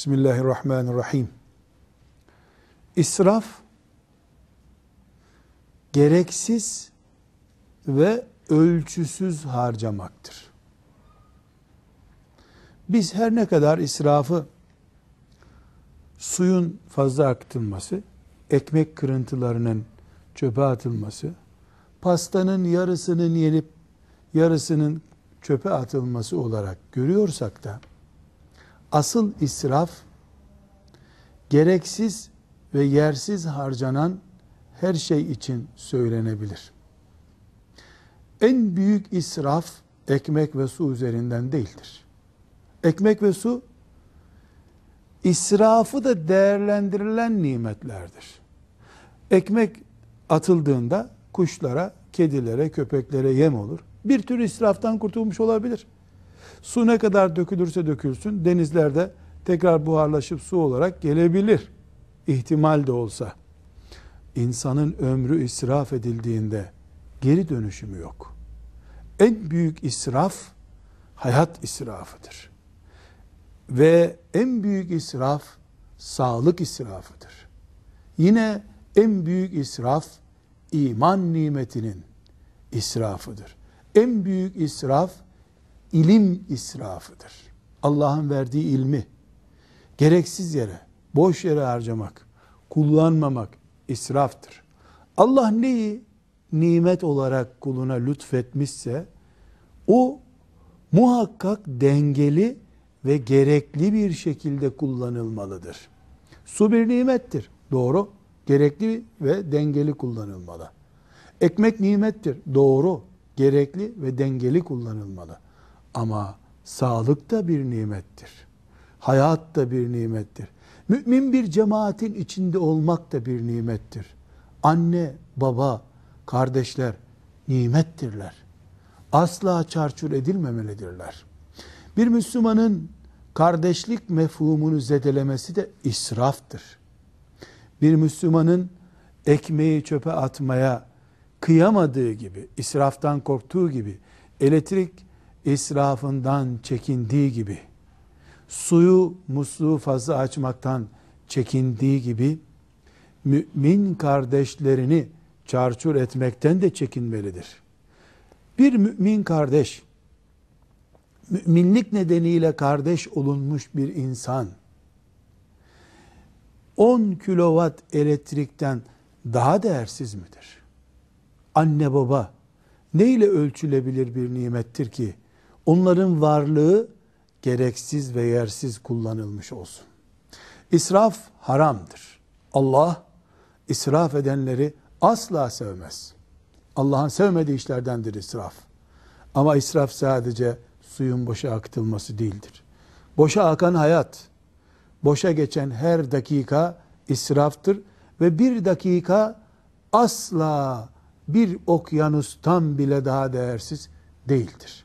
Bismillahirrahmanirrahim. İsraf gereksiz ve ölçüsüz harcamaktır. Biz her ne kadar israfı suyun fazla aktılması, ekmek kırıntılarının çöpe atılması, pastanın yarısının yenip yarısının çöpe atılması olarak görüyorsak da Asıl israf gereksiz ve yersiz harcanan her şey için söylenebilir. En büyük israf ekmek ve su üzerinden değildir. Ekmek ve su israfı da değerlendirilen nimetlerdir. Ekmek atıldığında kuşlara, kedilere, köpeklere yem olur. Bir tür israftan kurtulmuş olabilir. Su ne kadar dökülürse dökülsün denizlerde tekrar buharlaşıp su olarak gelebilir. İhtimal de olsa. İnsanın ömrü israf edildiğinde geri dönüşümü yok. En büyük israf hayat israfıdır. Ve en büyük israf sağlık israfıdır. Yine en büyük israf iman nimetinin israfıdır. En büyük israf ilim israfıdır. Allah'ın verdiği ilmi gereksiz yere, boş yere harcamak, kullanmamak israftır. Allah neyi nimet olarak kuluna lütfetmişse o muhakkak dengeli ve gerekli bir şekilde kullanılmalıdır. Su bir nimettir. Doğru. Gerekli ve dengeli kullanılmalı. Ekmek nimettir. Doğru. Gerekli ve dengeli kullanılmalı. Ama sağlık da bir nimettir. Hayat da bir nimettir. Mümin bir cemaatin içinde olmak da bir nimettir. Anne, baba, kardeşler nimettirler. Asla çarçur edilmemelidirler. Bir Müslümanın kardeşlik mefhumunu zedelemesi de israftır. Bir Müslümanın ekmeği çöpe atmaya kıyamadığı gibi, israftan korktuğu gibi elektrik israfından çekindiği gibi, suyu musluğu fazla açmaktan çekindiği gibi, mümin kardeşlerini çarçur etmekten de çekinmelidir. Bir mümin kardeş, müminlik nedeniyle kardeş olunmuş bir insan, 10 kilovat elektrikten daha değersiz midir? Anne baba neyle ölçülebilir bir nimettir ki onların varlığı gereksiz ve yersiz kullanılmış olsun. İsraf haramdır. Allah israf edenleri asla sevmez. Allah'ın sevmediği işlerdendir israf. Ama israf sadece suyun boşa akıtılması değildir. Boşa akan hayat, boşa geçen her dakika israftır ve bir dakika asla bir okyanustan bile daha değersiz değildir.''